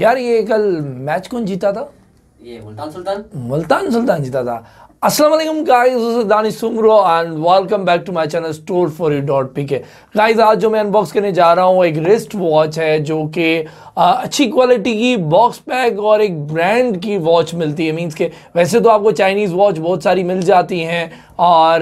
यार ये कल मैच कौन जीता था ये मुल्तान सुल्तान मुल्तान सुल्तान जीता था Aslam guys Danish Soomro and welcome back to my channel store for you dot P K guys आज जो मैं अनबॉक्स करने जा रहा हूँ एक रिस्ट वॉच है जो कि अच्छी क्वालिटी की बॉक्स पैक और एक ब्रांड की वॉच मिलती है मींस के वैसे तो आपको चाइनीज़ वॉच बहुत सारी मिल जाती हैं और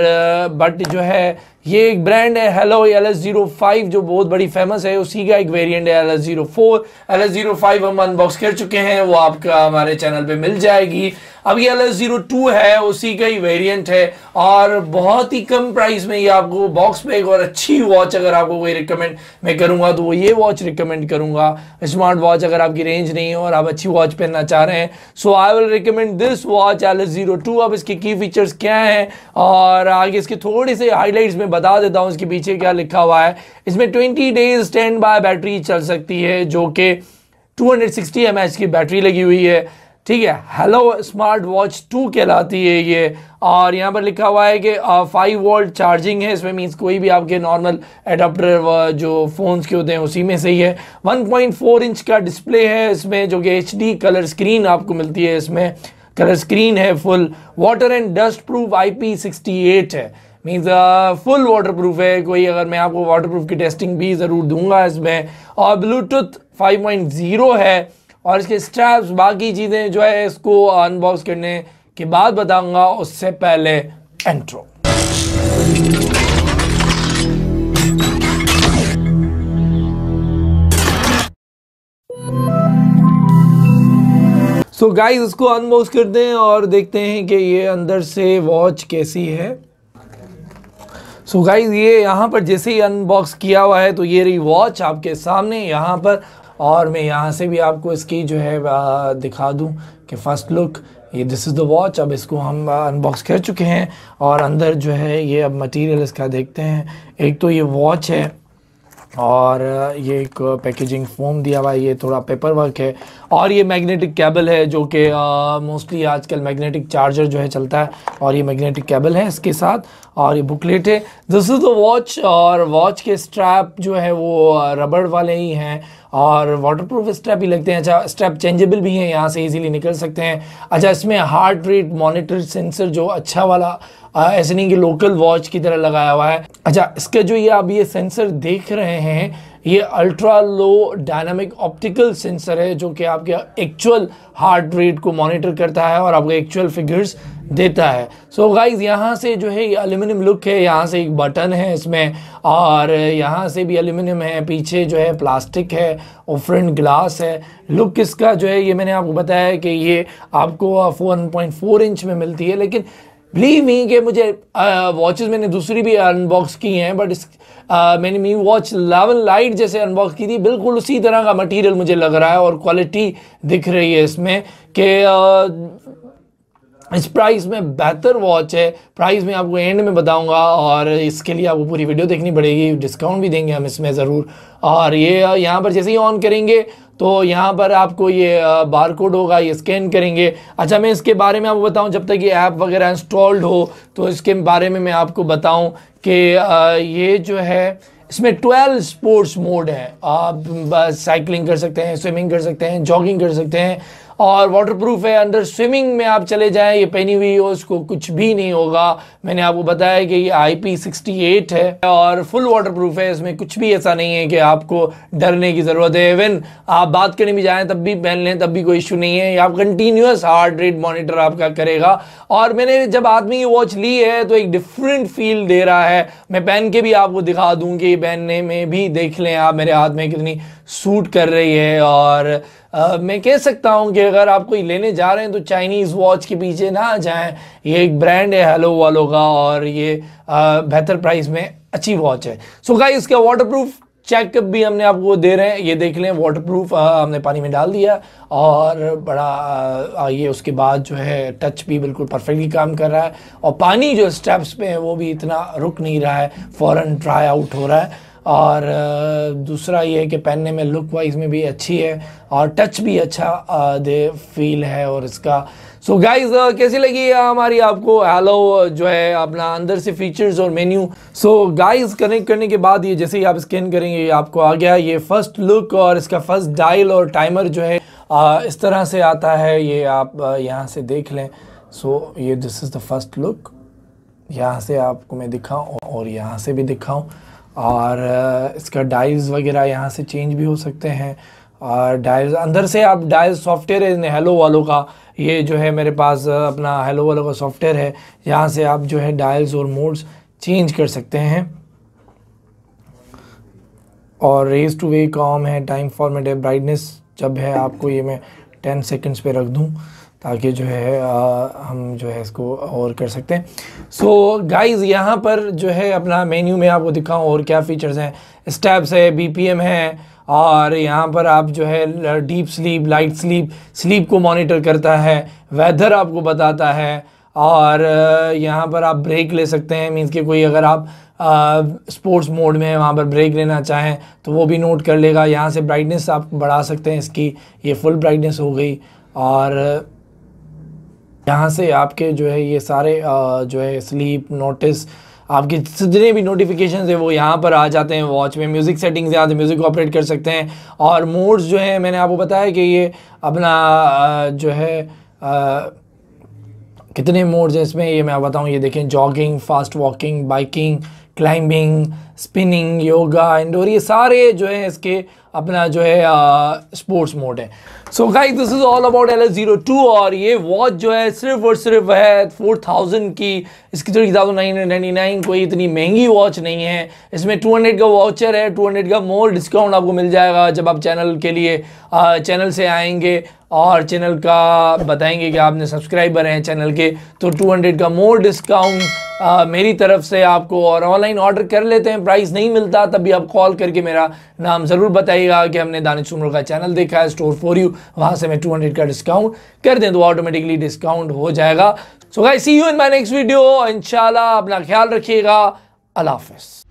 बट जो है ये एक ब्रांड है Haylou L S zero five जो बहुत बड़ी फेमस है उसी का एक वेरिएंट है L S zero four L S zero five हम अनबॉक्स कर चुके हैं वो आपका हमारे चैनल पे मिल जाएगी अब ये एल एस जीरो टू है उसी सी का ही वेरिएंट है और बहुत ही कम प्राइस में ये आपको बॉक्स पैक और अच्छी वॉच अगर आपको कोई रिकमेंड मैं करूंगा तो वो ये वॉच रिकमेंड करूंगा स्मार्ट वॉच अगर आपकी रेंज नहीं है और आप अच्छी वॉच पहनना चाह रहे हैं so I will recommend this watch L S zero two अब इसके की फीचर्स क्या हैं और आगे इसके थोड़े से हाईलाइट्स में बता देता हूँ इसके पीछे क्या लिखा हुआ है इसमें twenty days standby battery चल सकती है जो कि 260 हंड्रेड की बैटरी लगी हुई है ठीक है हेलो स्मार्ट वॉच टू कहलाती है ये और यहाँ पर लिखा हुआ है कि फाइव वोल्ट चार्जिंग है इसमें मीन्स कोई भी आपके नॉर्मल एडाप्टर uh, जो फ़ोन्स के होते हैं उसी में सही है 1.4 इंच का डिस्प्ले है इसमें जो कि एच कलर स्क्रीन आपको मिलती है इसमें कलर स्क्रीन है full water and dust proof आई है मीन्स फुल वाटर प्रूफ है कोई अगर मैं आपको वाटर प्रूफ की टेस्टिंग भी ज़रूर दूंगा इसमें और ब्लूटूथ 5.0 है और इसके स्ट्रैप्स बाकी चीज़ें जो है इसको अनबॉक्स करने के बाद बताऊंगा उससे पहले एंट्रो सो गाइस इसको अनबॉक्स करते हैं और देखते हैं कि ये अंदर से वॉच कैसी है सो so गाइस ये यहाँ पर जैसे ही अनबॉक्स किया हुआ है तो ये रही वॉच आपके सामने यहाँ पर और मैं यहाँ से भी आपको इसकी जो है दिखा दूँ कि फ़र्स्ट लुक ये दिस इज़ द वॉच अब इसको हम अनबॉक्स कर चुके हैं और अंदर जो है ये अब मटेरियल इसका देखते हैं एक तो ये वॉच है और ये एक पैकेजिंग फोम दिया हुआ है ये थोड़ा पेपर वर्क है और ये मैग्नेटिक केबल है जो कि मोस्टली आजकल मैग्नेटिक चार्जर जो है चलता है और ये मैग्नेटिक केबल है इसके साथ और ये बुकलेट है दिस इज़ द वॉच और वॉच के स्ट्रैप जो है वो रबड़ वाले ही हैं और वाटरप्रूफ स्ट्रैप भी लगते हैं अच्छा स्ट्रैप चेंजेबल भी हैं यहाँ से इजीली निकल सकते हैं अच्छा इसमें हार्ट रेट मॉनिटर सेंसर जो अच्छा वाला ऐसे नहीं कि लोकल वॉच की तरह लगाया हुआ है अच्छा इसका जो ये आप ये सेंसर देख रहे हैं ये ultra low dynamic optical sensor है जो कि आपके एक्चुअल हार्ट रेट को मॉनिटर करता है और आपको एक्चुअल फिगर्स देता है सो so गाइज यहाँ से जो है ये एल्यूमिनियम लुक है यहाँ से एक बटन है इसमें और यहाँ से भी एल्यूमिनियम है पीछे जो है प्लास्टिक है और फ्रंट ग्लास है लुक इसका जो है ये मैंने आपको बताया कि ये आपको 4.4 इंच में मिलती है लेकिन बिलीव मी कि मुझे वॉचेस मैंने दूसरी भी अनबॉक्स की हैं बट इस आ, मैंने मी वॉच लेवल लाइट जैसे अनबॉक्स की थी बिल्कुल उसी तरह का मटेरियल मुझे लग रहा है और क्वालिटी दिख रही है इसमें कि इस प्राइस में बेहतर वॉच है प्राइस में आपको एंड में बताऊंगा और इसके लिए आपको पूरी वीडियो देखनी पड़ेगी डिस्काउंट भी देंगे हम इसमें ज़रूर और ये यहाँ पर जैसे ही ऑन करेंगे तो यहाँ पर आपको ये बार कोड होगा ये स्कैन करेंगे अच्छा मैं इसके बारे में आपको बताऊँ जब तक ये ऐप वगैरह इंस्टॉल्ड हो तो इसके बारे में मैं आपको बताऊँ कि ये जो है इसमें 12 स्पोर्ट्स मोड है आप साइकिलिंग कर सकते हैं स्विमिंग कर सकते हैं जॉगिंग कर सकते हैं और वाटर प्रूफ है अंडर स्विमिंग में आप चले जाएं ये पहनी हुई हो उसको कुछ भी नहीं होगा मैंने आपको बताया कि ये आई पी सिक्सटी एट है और फुल वाटर प्रूफ है इसमें कुछ भी ऐसा नहीं है कि आपको डरने की ज़रूरत है इवन आप बात करने भी जाए तब भी पहन लें तब भी कोई इशू नहीं है आप कंटिन्यूस हार्ट रेट मॉनिटर आपका करेगा और मैंने जब आदमी ये वॉच ली है तो एक डिफरेंट फील दे रहा है मैं पहन के भी आपको दिखा दूँ कि पहनने में भी देख लें आप मेरे हाथ में कितनी सूट कर रही है और आ, मैं कह सकता हूँ कि अगर आप कोई लेने जा रहे हैं तो चाइनीज़ वॉच के पीछे ना जाएं ये एक ब्रांड है हेलो वालों का और ये बेहतर प्राइस में अच्छी वॉच है सो so, गाइस इसका वाटरप्रूफ चेकअप भी हमने आपको दे रहे हैं ये देख लें वाटर प्रूफ हमने पानी में डाल दिया और बड़ा आ, ये उसके बाद जो है टच भी बिल्कुल परफेक्टली काम कर रहा है और पानी जो स्टेप्स पे है वो भी इतना रुक नहीं रहा है फ़ौर ड्राई आउट हो रहा है और दूसरा ये है कि पहनने में लुक वाइज में भी अच्छी है और टच भी अच्छा दे फील है और इसका सो so गाइस कैसी लगी हमारी आपको हेलो जो है अपना अंदर से फीचर्स और मेन्यू सो गाइस कनेक्ट करने के बाद ये जैसे ही आप स्कैन करेंगे ये आपको आ गया ये फर्स्ट लुक और इसका फर्स्ट डायल और टाइमर जो है आ, इस तरह से आता है ये आप यहाँ से देख लें सो so, ये this is the first look यहाँ से आपको मैं दिखाऊँ और यहाँ से भी दिखाऊँ और इसका डाइव्स वगैरह यहाँ से चेंज भी हो सकते हैं और डाइव अंदर से आप डाइव सॉफ्टवेयर है हेलो वालों का ये जो है मेरे पास अपना हेलो वालों का सॉफ्टवेयर है यहाँ से आप जो है डायल्स और मोड्स चेंज कर सकते हैं और रेस टू वे कॉम है टाइम फॉर्मेट है ब्राइटनेस जब है आपको ये मैं टेन सेकंड्स पे रख दूँ ताकि जो है आ, हम जो है इसको और कर सकते हैं सो गाइज गाइस यहाँ पर जो है अपना मेन्यू में आपको दिखाऊँ और क्या फ़ीचर्स हैं स्टेप्स है बीपीएम है और यहाँ पर आप जो है deep sleep light sleep sleep को मॉनिटर करता है वेदर आपको बताता है और यहाँ पर आप ब्रेक ले सकते हैं मीन्स कि कोई अगर आप स्पोर्ट्स मोड में है वहाँ पर ब्रेक लेना चाहें तो वो भी नोट कर लेगा यहाँ से ब्राइटनेस आप बढ़ा सकते हैं इसकी ये फुल ब्राइटनेस हो गई और यहाँ से आपके जो है ये सारे जो है स्लीप नोटिस आपके जितने भी नोटिफिकेशन है वो यहाँ पर आ जाते हैं वॉच में म्यूज़िक सेटिंग्स यहाँ से म्यूज़िक ऑपरेट कर सकते हैं और मोड्स जो है मैंने आपको बताया कि ये अपना जो है आ, कितने मोड्स हैं इसमें ये मैं बताऊँ ये देखें jogging fast walking biking climbing spinning yoga indoor ये सारे जो है इसके अपना जो है स्पोर्ट्स मोड है so guys this is all about L S zero two और ये वॉच जो है सिर्फ और सिर्फ है फोर थाउजेंड की इसकी three thousand nine hundred ninety nine कोई इतनी महंगी वॉच नहीं है इसमें टू हंड्रेड का वाचर है टू हंड्रेड का मोर डिस्काउंट आपको मिल जाएगा जब आप चैनल के लिए आ, चैनल से आएंगे और चैनल का बताएंगे कि आपने सब्सक्राइबर हैं चैनल के तो टू हंड्रेड का मोर डिस्काउंट मेरी तरफ से आपको और ऑनलाइन ऑर्डर कर लेते हैं प्राइस नहीं मिलता तभी आप कॉल करके मेरा नाम ज़रूर बताइएगा कि हमने दानिश उमर का चैनल देखा है स्टोर फॉर यू वहां से मैं हंड्रेड का डिस्काउंट कर दें तो ऑटोमेटिकली डिस्काउंट हो जाएगा so guys see you in my next video इंशाल्लाह अपना ख्याल रखिएगा अल्लाह हाफिज़